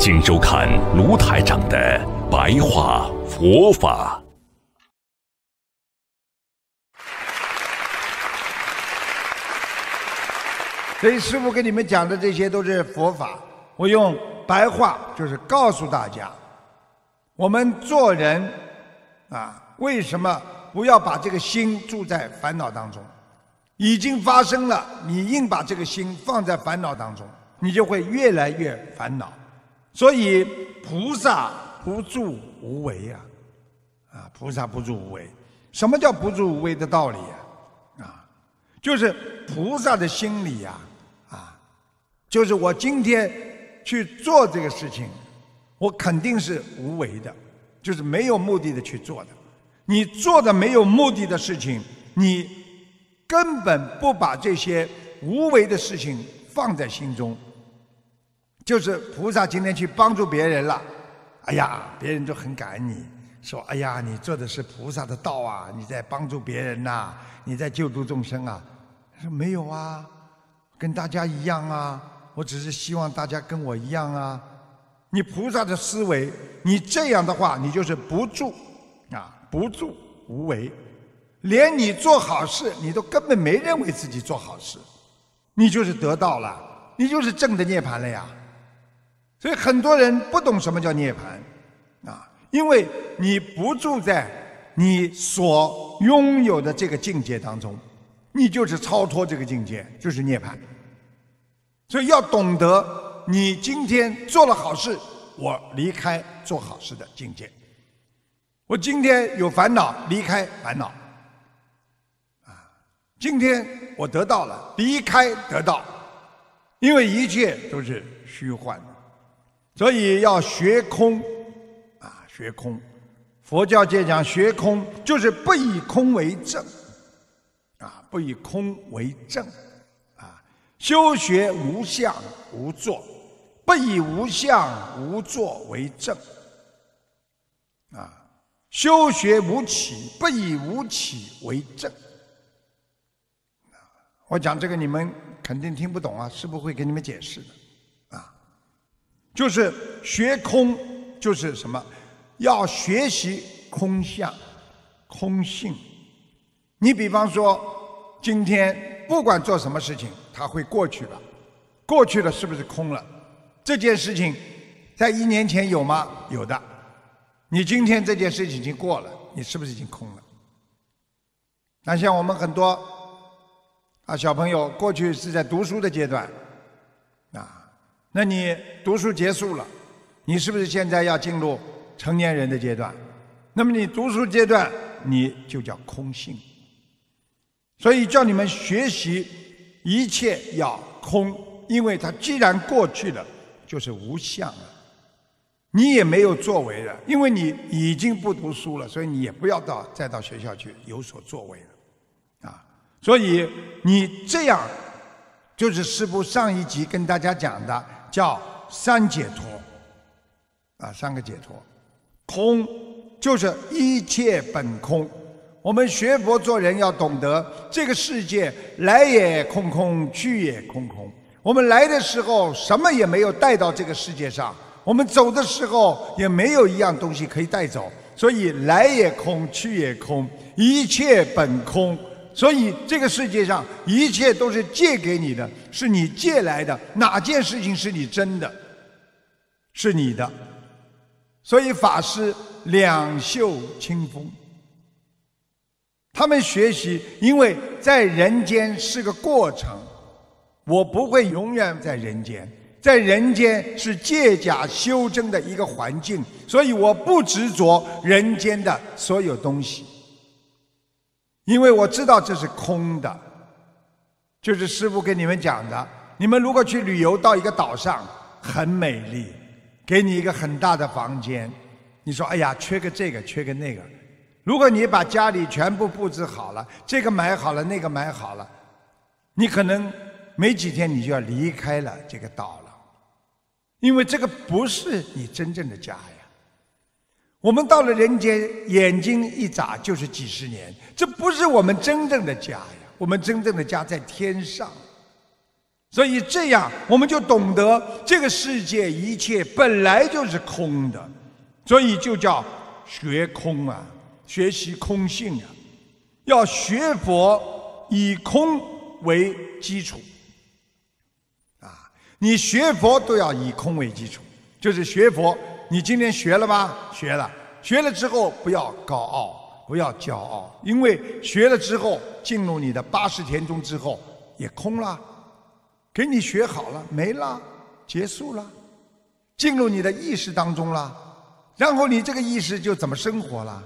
请收看卢台长的白话佛法。所以，师傅跟你们讲的这些都是佛法。我用白话，就是告诉大家，我们做人啊，为什么不要把这个心住在烦恼当中？已经发生了，你硬把这个心放在烦恼当中，你就会越来越烦恼。所以，菩萨不住无为啊，啊，菩萨不住无为。什么叫不住无为的道理啊？啊，就是菩萨的心理呀，啊，就是我今天去做这个事情，我肯定是无为的，就是没有目的的去做的。你做的没有目的的事情，你根本不把这些无为的事情放在心中。就是菩萨今天去帮助别人了，哎呀，别人都很感恩你，说哎呀，你做的是菩萨的道啊，你在帮助别人呐，你在救度众生啊。说没有啊，跟大家一样啊，我只是希望大家跟我一样啊。你菩萨的思维，你这样的话，你就是不住啊，不住无为，连你做好事，你都根本没认为自己做好事，你就是得道了，你就是正的涅槃了呀。所以很多人不懂什么叫涅槃，啊，因为你不住在你所拥有的这个境界当中，你就是超脱这个境界，就是涅槃。所以要懂得，你今天做了好事，我离开做好事的境界；我今天有烦恼，离开烦恼；啊，今天我得到了，离开得到，因为一切都是虚幻。所以要学空，啊，学空。佛教界讲学空，就是不以空为正，啊，不以空为正，啊，修学无相无作，不以无相无作为正，啊，修学无起，不以无起为正。我讲这个你们肯定听不懂啊，是不会给你们解释的。就是学空，就是什么，要学习空相、空性。你比方说，今天不管做什么事情，它会过去的，过去了是不是空了？这件事情在一年前有吗？有的。你今天这件事情已经过了，你是不是已经空了？那像我们很多啊小朋友，过去是在读书的阶段。那你读书结束了，你是不是现在要进入成年人的阶段？那么你读书阶段，你就叫空性。所以叫你们学习一切要空，因为它既然过去了，就是无相了，你也没有作为了，因为你已经不读书了，所以你也不要到再到学校去有所作为了，啊，所以你这样就是师傅上一集跟大家讲的。叫三解脱，啊，三个解脱，空就是一切本空。我们学佛做人要懂得，这个世界来也空空，去也空空。我们来的时候什么也没有带到这个世界上，我们走的时候也没有一样东西可以带走，所以来也空，去也空，一切本空。所以，这个世界上一切都是借给你的，是你借来的。哪件事情是你真的是你的？所以，法师两袖清风。他们学习，因为在人间是个过程，我不会永远在人间，在人间是借假修真的一个环境，所以我不执着人间的所有东西。因为我知道这是空的，就是师傅跟你们讲的。你们如果去旅游到一个岛上，很美丽，给你一个很大的房间，你说：“哎呀，缺个这个，缺个那个。”如果你把家里全部布置好了，这个买好了，那个买好了，你可能没几天你就要离开了这个岛了，因为这个不是你真正的家。呀。我们到了人间，眼睛一眨就是几十年，这不是我们真正的家呀！我们真正的家在天上，所以这样我们就懂得这个世界一切本来就是空的，所以就叫学空啊，学习空性啊，要学佛以空为基础啊，你学佛都要以空为基础，就是学佛。你今天学了吗？学了，学了之后不要高傲，不要骄傲，因为学了之后进入你的八识田中之后也空了，给你学好了，没了，结束了，进入你的意识当中了，然后你这个意识就怎么生活了？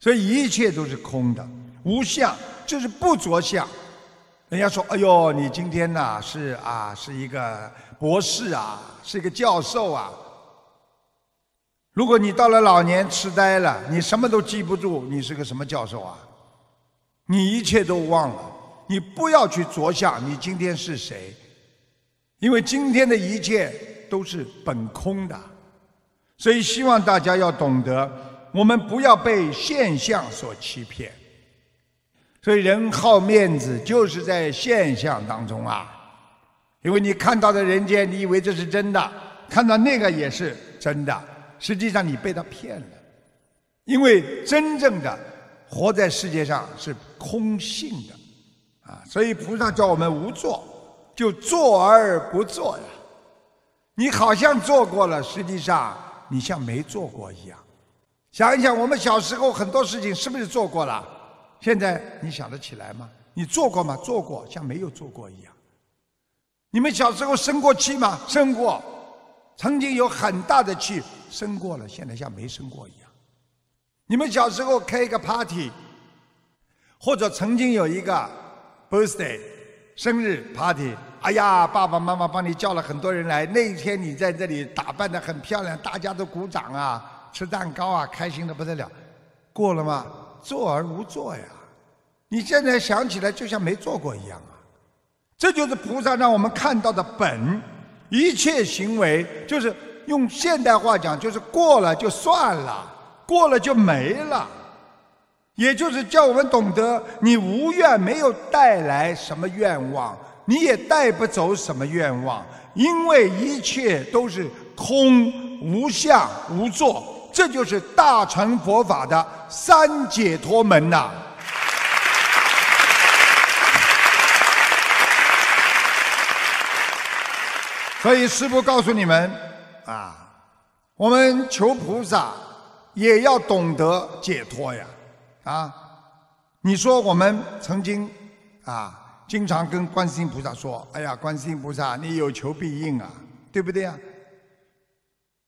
所以一切都是空的，无相就是不着相。人家说：“哎呦，你今天呐是啊是一个博士啊，是一个教授啊。”如果你到了老年痴呆了，你什么都记不住，你是个什么教授啊？你一切都忘了，你不要去着想你今天是谁？因为今天的一切都是本空的，所以希望大家要懂得，我们不要被现象所欺骗。所以人好面子就是在现象当中啊，因为你看到的人间，你以为这是真的，看到那个也是真的。实际上你被他骗了，因为真正的活在世界上是空性的啊，所以菩萨叫我们无做，就做而不做呀。你好像做过了，实际上你像没做过一样。想一想，我们小时候很多事情是不是做过了？现在你想得起来吗？你做过吗？做过像没有做过一样。你们小时候生过气吗？生过，曾经有很大的气。生过了，现在像没生过一样。你们小时候开一个 party，或者曾经有一个 birthday 生日 party，哎呀，爸爸妈妈帮你叫了很多人来，那一天你在这里打扮的很漂亮，大家都鼓掌啊，吃蛋糕啊，开心的不得了，过了吗？坐而无坐呀。你现在想起来就像没做过一样啊。这就是菩萨让我们看到的本，一切行为就是。用现代话讲，就是过了就算了，过了就没了。也就是叫我们懂得，你无愿没有带来什么愿望，你也带不走什么愿望，因为一切都是空、无相、无作。这就是大乘佛法的三解脱门呐。所以，师父告诉你们。啊，我们求菩萨也要懂得解脱呀，啊，你说我们曾经啊，经常跟观世音菩萨说，哎呀，观世音菩萨，你有求必应啊，对不对呀？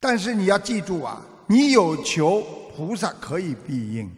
但是你要记住啊，你有求菩萨可以必应，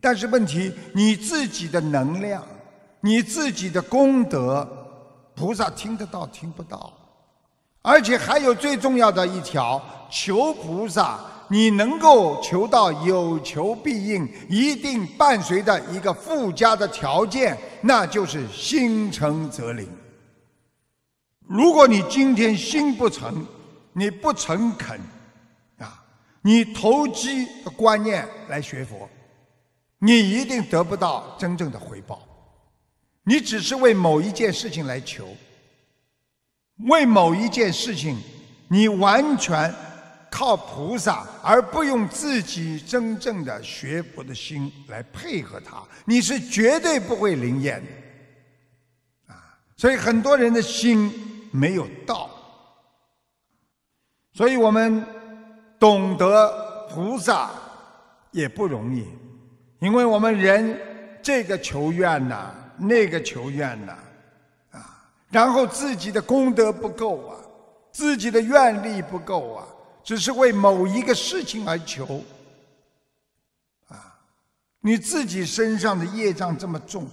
但是问题你自己的能量，你自己的功德，菩萨听得到听不到。而且还有最重要的一条，求菩萨，你能够求到有求必应，一定伴随着一个附加的条件，那就是心诚则灵。如果你今天心不诚，你不诚恳，啊，你投机的观念来学佛，你一定得不到真正的回报，你只是为某一件事情来求。为某一件事情，你完全靠菩萨，而不用自己真正的学佛的心来配合他，你是绝对不会灵验的啊！所以很多人的心没有道。所以我们懂得菩萨也不容易，因为我们人这个求愿呐，那个求愿呐。然后自己的功德不够啊，自己的愿力不够啊，只是为某一个事情而求。啊，你自己身上的业障这么重，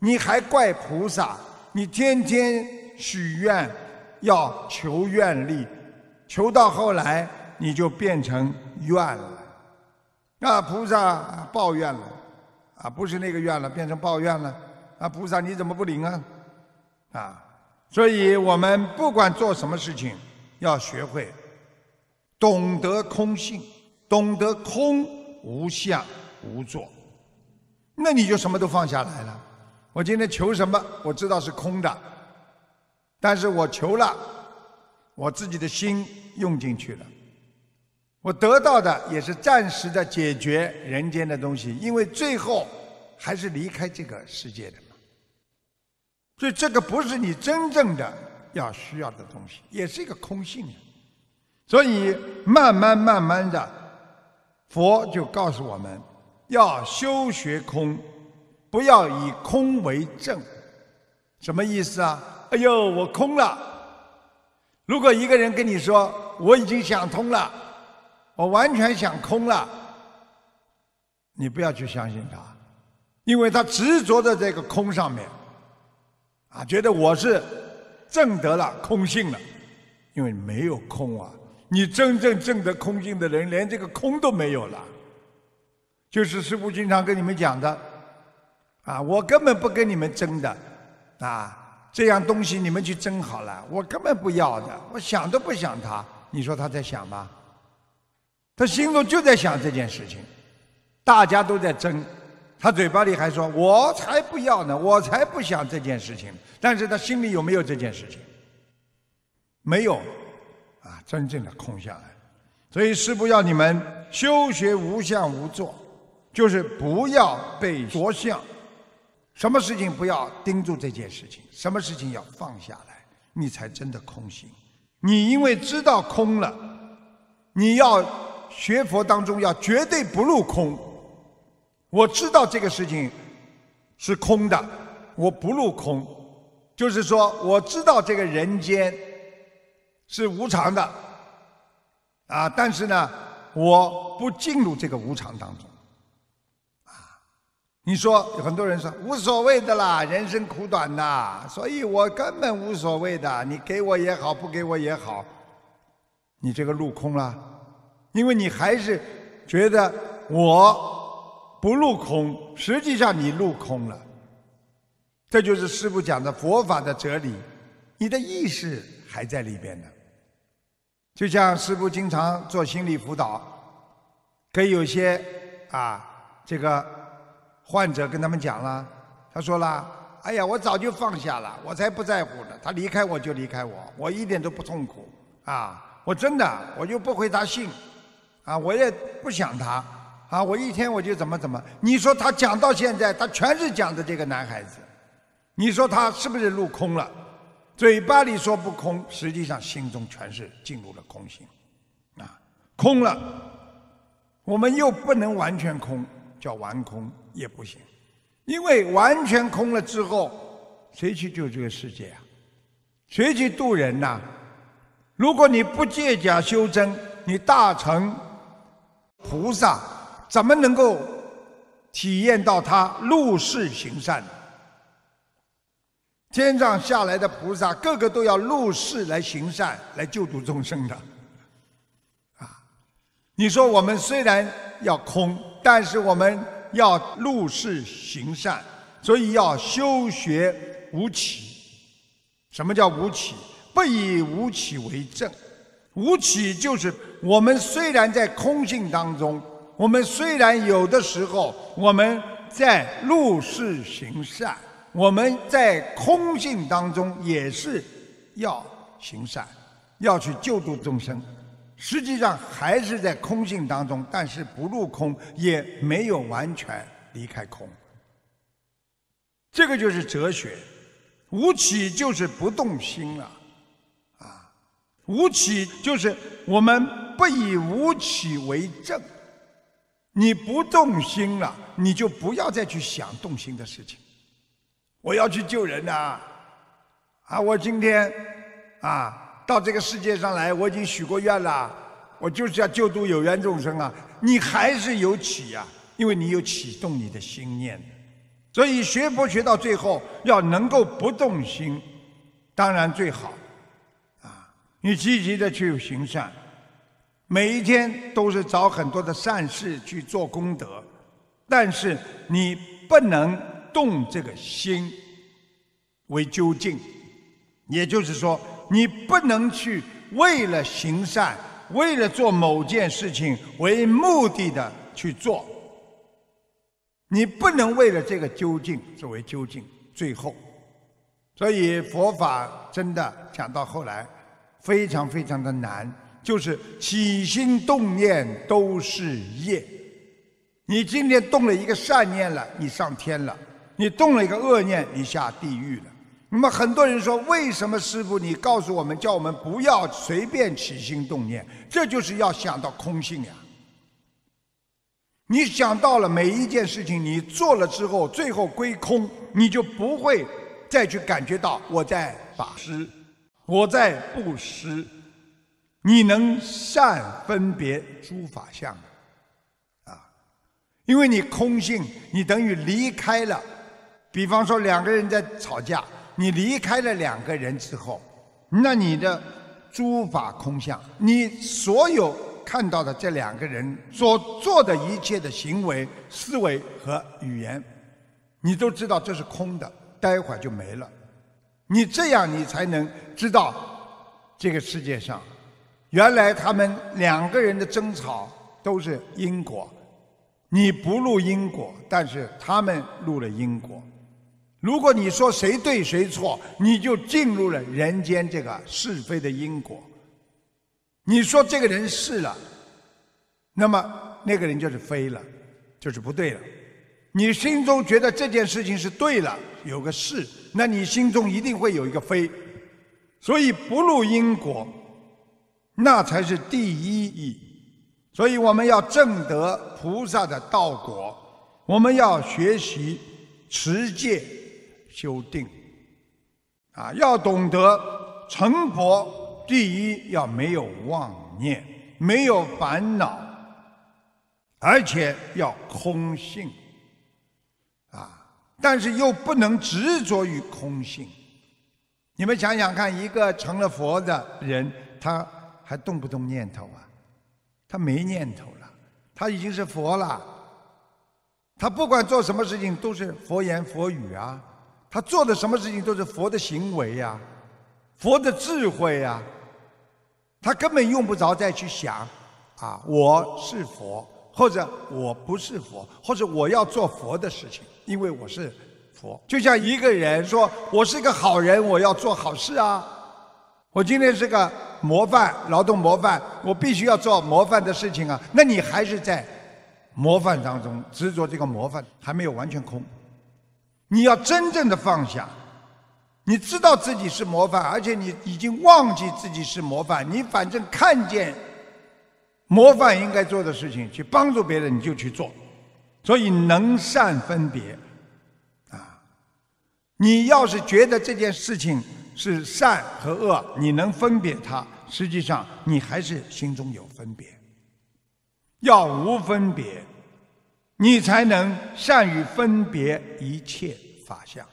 你还怪菩萨？你天天许愿，要求愿力，求到后来你就变成怨了。那菩萨抱怨了，啊，不是那个怨了，变成抱怨了。啊，菩萨你怎么不灵啊？啊。所以我们不管做什么事情，要学会懂得空性，懂得空无相无作，那你就什么都放下来了。我今天求什么，我知道是空的，但是我求了，我自己的心用进去了，我得到的也是暂时的解决人间的东西，因为最后还是离开这个世界的。所以这个不是你真正的要需要的东西，也是一个空性的。所以慢慢慢慢的，佛就告诉我们，要修学空，不要以空为证。什么意思啊？哎呦，我空了。如果一个人跟你说我已经想通了，我完全想空了，你不要去相信他，因为他执着在这个空上面。啊，觉得我是证得了空性了，因为没有空啊！你真正证得空性的人，连这个空都没有了。就是师父经常跟你们讲的，啊，我根本不跟你们争的，啊，这样东西你们去争好了，我根本不要的，我想都不想他。你说他在想吗？他心中就在想这件事情，大家都在争。他嘴巴里还说：“我才不要呢，我才不想这件事情。”但是，他心里有没有这件事情？没有，啊，真正的空下来。所以，师父要你们修学无相无作，就是不要被着相，什么事情不要盯住这件事情，什么事情要放下来，你才真的空心。你因为知道空了，你要学佛当中要绝对不入空。我知道这个事情是空的，我不入空，就是说我知道这个人间是无常的，啊，但是呢，我不进入这个无常当中。啊，你说有很多人说无所谓的啦，人生苦短呐，所以我根本无所谓的，你给我也好，不给我也好，你这个入空了，因为你还是觉得我。不入空，实际上你入空了，这就是师父讲的佛法的哲理。你的意识还在里边呢，就像师父经常做心理辅导，跟有些啊这个患者跟他们讲了，他说了：“哎呀，我早就放下了，我才不在乎呢。他离开我就离开我，我一点都不痛苦啊。我真的，我就不回他信，啊，我也不想他。”啊，我一天我就怎么怎么？你说他讲到现在，他全是讲的这个男孩子，你说他是不是入空了？嘴巴里说不空，实际上心中全是进入了空性，啊，空了。我们又不能完全空，叫完空也不行，因为完全空了之后，谁去救这个世界啊？谁去渡人呐？如果你不借假修真，你大成菩萨。怎么能够体验到他入世行善？天上下来的菩萨，个个都要入世来行善，来救度众生的。啊，你说我们虽然要空，但是我们要入世行善，所以要修学无起。什么叫无起？不以无起为正。无起就是我们虽然在空性当中。我们虽然有的时候我们在入世行善，我们在空性当中也是要行善，要去救度众生。实际上还是在空性当中，但是不入空，也没有完全离开空。这个就是哲学。无起就是不动心了，啊，无起就是我们不以无起为正，你不动心了，你就不要再去想动心的事情。我要去救人呐，啊，我今天啊到这个世界上来，我已经许过愿了，我就是要救度有缘众生啊。你还是有起呀，因为你有启动你的心念所以学佛学到最后，要能够不动心，当然最好啊。你积极的去行善。每一天都是找很多的善事去做功德，但是你不能动这个心为究竟，也就是说，你不能去为了行善、为了做某件事情为目的的去做，你不能为了这个究竟作为究竟最后。所以佛法真的讲到后来，非常非常的难。就是起心动念都是业，你今天动了一个善念了，你上天了；你动了一个恶念，你下地狱了。那么很多人说，为什么师傅你告诉我们，叫我们不要随便起心动念？这就是要想到空性呀。你想到了每一件事情，你做了之后，最后归空，你就不会再去感觉到我在法施，我在布施。你能善分别诸法相，啊，因为你空性，你等于离开了。比方说两个人在吵架，你离开了两个人之后，那你的诸法空相，你所有看到的这两个人所做的一切的行为、思维和语言，你都知道这是空的，待会儿就没了。你这样，你才能知道这个世界上。原来他们两个人的争吵都是因果，你不入因果，但是他们入了因果。如果你说谁对谁错，你就进入了人间这个是非的因果。你说这个人是了，那么那个人就是非了，就是不对了。你心中觉得这件事情是对了，有个是，那你心中一定会有一个非，所以不入因果。那才是第一义，所以我们要正得菩萨的道果，我们要学习持戒、修定，啊，要懂得成佛第一要没有妄念，没有烦恼，而且要空性，啊，但是又不能执着于空性。你们想想看，一个成了佛的人，他。还动不动念头啊？他没念头了，他已经是佛了。他不管做什么事情都是佛言佛语啊，他做的什么事情都是佛的行为啊，佛的智慧啊。他根本用不着再去想啊，我是佛或者我不是佛或者我要做佛的事情，因为我是佛。就像一个人说我是一个好人，我要做好事啊。我今天是个模范，劳动模范，我必须要做模范的事情啊。那你还是在模范当中执着这个模范，还没有完全空。你要真正的放下，你知道自己是模范，而且你已经忘记自己是模范，你反正看见模范应该做的事情，去帮助别人你就去做。所以能善分别啊，你要是觉得这件事情。是善和恶，你能分别它，实际上你还是心中有分别。要无分别，你才能善于分别一切法相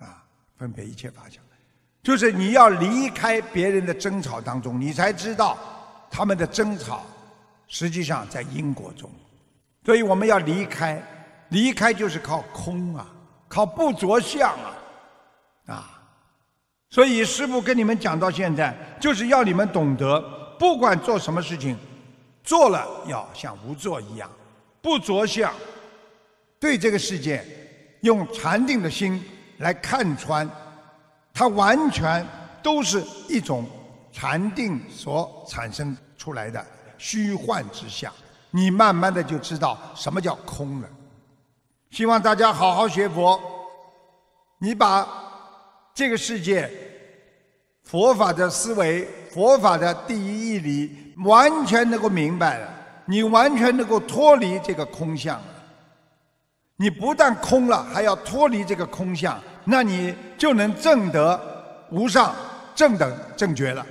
啊！分别一切法相，就是你要离开别人的争吵当中，你才知道他们的争吵实际上在因果中。所以我们要离开，离开就是靠空啊，靠不着相啊。所以师父跟你们讲到现在，就是要你们懂得，不管做什么事情，做了要像无做一样，不着相，对这个世界用禅定的心来看穿，它完全都是一种禅定所产生出来的虚幻之相。你慢慢的就知道什么叫空了。希望大家好好学佛，你把。这个世界，佛法的思维，佛法的第一义理，完全能够明白了。你完全能够脱离这个空相，你不但空了，还要脱离这个空相，那你就能证得无上正等正觉了。